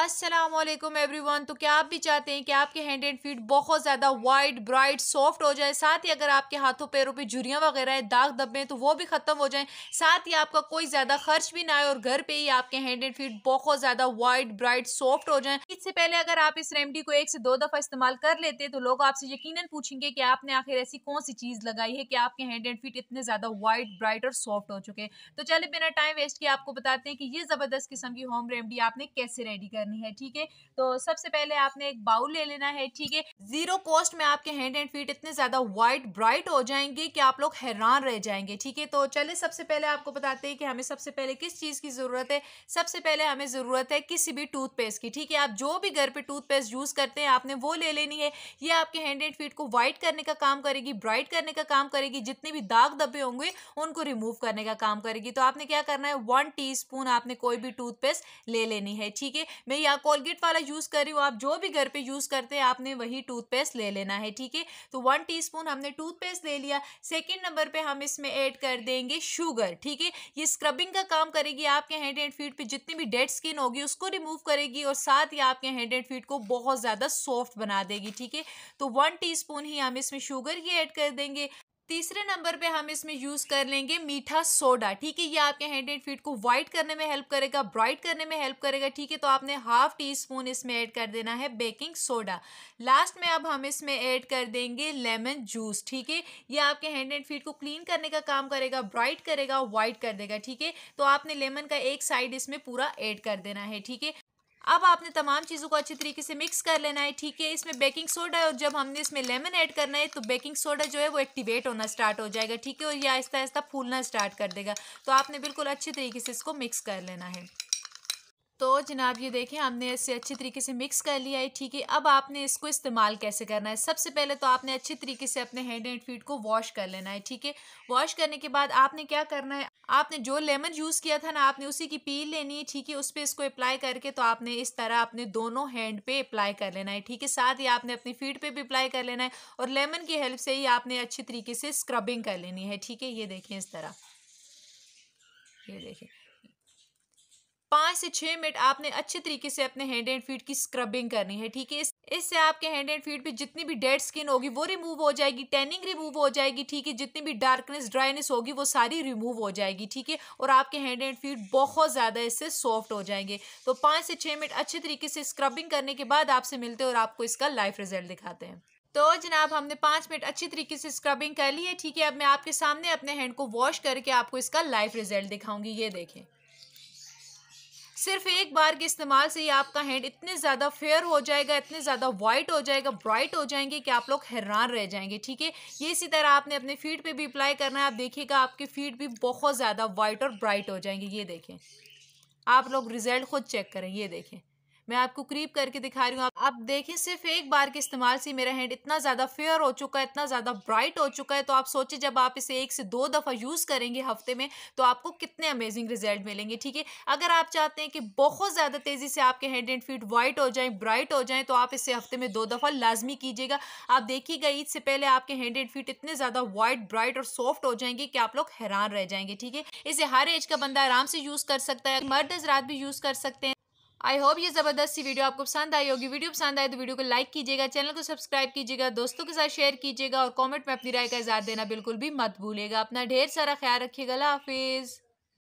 Aslam everyone तो क्या आप भी चाहते हैं कि आपके हैंड एंड फीट बहुत ज़्यादा वाइट ब्राइट सॉफ्ट हो जाए साथ ही अगर आपके हाथों पैरों पे झुरियाँ वगैरह है दाग धब्बे तो वो भी ख़त्म हो जाएं साथ ही आपका कोई ज़्यादा खर्च भी ना आए और घर पे ही आपके हैंड एंड फीट बहुत ज़्यादा वाइट ब्राइट सॉफ्ट हो जाए इससे पहले अगर आप इस रेमडी को एक से दो दफ़ा इस्तेमाल कर लेते तो लोग आपसे यकीन पूछेंगे कि आपने आखिर ऐसी कौन सी चीज़ लगाई है कि आपके हैंड एंड फीट इतने ज़्यादा वाइट ब्राइट और सॉफ्ट हो चुके हैं तो चले बिना टाइम वेस्ट किया आपको बताते हैं कि ये ज़बरदस्त किस्म की होम रेमडी आपने कैसे रेडी कर करनी है ठीक है तो सबसे पहले आपने एक बाउल ले लेना है ठीक है जीरो कॉस्ट में आपके हैंड एंड फीट इतने ज़्यादा व्हाइट ब्राइट हो जाएंगे कि आप लोग हैरान रह जाएंगे ठीक है तो चले सबसे पहले आपको बताते हैं कि हमें सबसे पहले किस चीज़ की ज़रूरत है सबसे पहले हमें ज़रूरत है किसी भी टूथपेस्ट की ठीक है आप जो भी घर पर टूथपेस्ट यूज़ करते हैं आपने वो ले लेनी है ये आपके हैंड एंड फीट को व्हाइट करने का काम करेगी ब्राइट करने का काम करेगी जितने भी दाग धब्बे होंगे उनको रिमूव करने का काम करेगी तो आपने क्या करना है वन टी आपने कोई भी टूथपेस्ट ले लेनी है ठीक है मैं यहाँ कोलगेट वाला यूज़ कर रही हूँ आप जो भी घर पे यूज़ करते हैं आपने वही टूथपेस्ट ले लेना है ठीक है तो वन टीस्पून हमने टूथपेस्ट ले लिया सेकेंड नंबर पर हम इसमें ऐड कर देंगे शुगर ठीक है ये स्क्रबिंग का काम करेगी आपके हैंड एंड फीट पर जितनी भी डेड स्किन होगी उसको रिमूव करेगी और साथ ही आपके हैंड एंड फीट को बहुत ज़्यादा सॉफ्ट बना देगी ठीक है तो वन टी ही हम इसमें शुगर ही ऐड कर देंगे तीसरे नंबर पे हम इसमें यूज कर लेंगे मीठा सोडा ठीक है ये आपके हैंड एंड फीट को व्हाइट करने में हेल्प करेगा ब्राइट करने में हेल्प करेगा ठीक है तो आपने हाफ टी स्पून इसमें ऐड कर देना है बेकिंग सोडा लास्ट में अब हम इसमें ऐड कर देंगे लेमन जूस ठीक है ये आपके हैंड एंड फीट को क्लीन करने का काम करेगा ब्राइट करेगा व्हाइट कर देगा ठीक है तो आपने लेमन का एक साइड इसमें पूरा ऐड कर देना है ठीक है अब आपने तमाम चीज़ों को अच्छे तरीके से मिक्स कर लेना है ठीक है इसमें बेकिंग सोडा है और जब हमने इसमें लेमन ऐड करना है तो बेकिंग सोडा जो है वो एक्टिवेट होना स्टार्ट हो जाएगा ठीक है और ये आहिस्ता आहिस्ता फूलना स्टार्ट कर देगा तो आपने बिल्कुल अच्छे तरीके से इसको मिक्स कर लेना है तो जनाब ये देखें हमने इसे अच्छे तरीके से मिक्स कर लिया है ठीक है अब आपने इसको इस्तेमाल कैसे करना है सबसे पहले तो आपने अच्छे तरीके से अपने हैंड एंड फीट को वॉश कर लेना है ठीक है वॉश करने के बाद आपने क्या करना है आपने जो लेमन यूज किया था ना आपने उसी की पील लेनी है ठीक है उस पर इसको अप्लाई करके तो आपने इस तरह अपने दोनों हैंड पे अप्लाई कर लेना है ठीक है साथ ही आपने अपनी फीट पे भी अप्लाई कर लेना है और लेमन की हेल्प से ही आपने अच्छी तरीके से स्क्रबिंग कर लेनी है ठीक है ये देखें इस तरह ये देखें पाँच से छः मिनट आपने अच्छे तरीके से अपने हैंड एंड फीट की स्क्रबिंग करनी है ठीक है इस इससे आपके हैंड एंड फीट पे जितनी भी डेड स्किन होगी वो रिमूव हो जाएगी टैनिंग रिमूव हो जाएगी ठीक है जितनी भी डार्कनेस ड्राइनेस होगी वो सारी रिमूव हो जाएगी ठीक है और आपके हैंड एंड फीट बहुत ज़्यादा इससे सॉफ्ट हो जाएंगे तो पाँच से छः मिनट अच्छे तरीके से स्क्रबिंग करने के बाद आपसे मिलते हैं और आपको इसका लाइफ रिजल्ट दिखाते हैं तो जनाब हमने पाँच मिनट अच्छी तरीके से स्क्रबिंग कर ली है ठीक है अब मैं आपके सामने अपने हैंड को वॉश करके आपको इसका लाइफ रिजल्ट दिखाऊंगी ये देखें सिर्फ एक बार के इस्तेमाल से ही आपका हैंड इतने ज़्यादा फेयर हो जाएगा इतने ज़्यादा वाइट हो जाएगा ब्राइट हो जाएंगे कि आप लोग हैरान रह जाएंगे ठीक है ये इसी तरह आपने अपने फीट पे भी अप्लाई करना है आप देखिएगा आपके फीट भी बहुत ज़्यादा वाइट और ब्राइट हो जाएंगे ये देखें आप लोग रिजल्ट खुद चेक करें ये देखें मैं आपको क्रीप करके दिखा रही हूँ आप, आप देखें सिर्फ एक बार के इस्तेमाल से मेरा हैंड इतना ज़्यादा फेयर हो चुका है इतना ज़्यादा ब्राइट हो चुका है तो आप सोचें जब आप इसे एक से दो दफ़ा यूज़ करेंगे हफ्ते में तो आपको कितने अमेजिंग रिजल्ट मिलेंगे ठीक है अगर आप चाहते हैं कि बहुत ज़्यादा तेज़ी से आपके हैंड एंड फीट वाइट हो जाएँ ब्राइट हो जाएँ तो आप इसे हफ्ते में दो दफ़ा लाजमी कीजिएगा आप देखिएगा ईद से पहले आपके हैंड एंड फीट इतने ज़्यादा वाइट ब्राइट और सॉफ्ट हो जाएंगे कि आप लोग हैरान रह जाएंगे ठीक है इसे हर एज का बंदा आराम से यूज़ कर सकता है मर्द हजरात भी यूज़ कर सकते हैं आई होप ये ज़बरदस्त सी वीडियो आपको पसंद आई होगी वीडियो पसंद आए तो वीडियो को लाइक कीजिएगा चैनल को सब्सक्राइब कीजिएगा दोस्तों के साथ शेयर कीजिएगा और कॉमेंट में अपनी राय का इजहार देना बिल्कुल भी मत भूलेगा अपना ढेर सारा ख्याल रखिएगा हाफिज़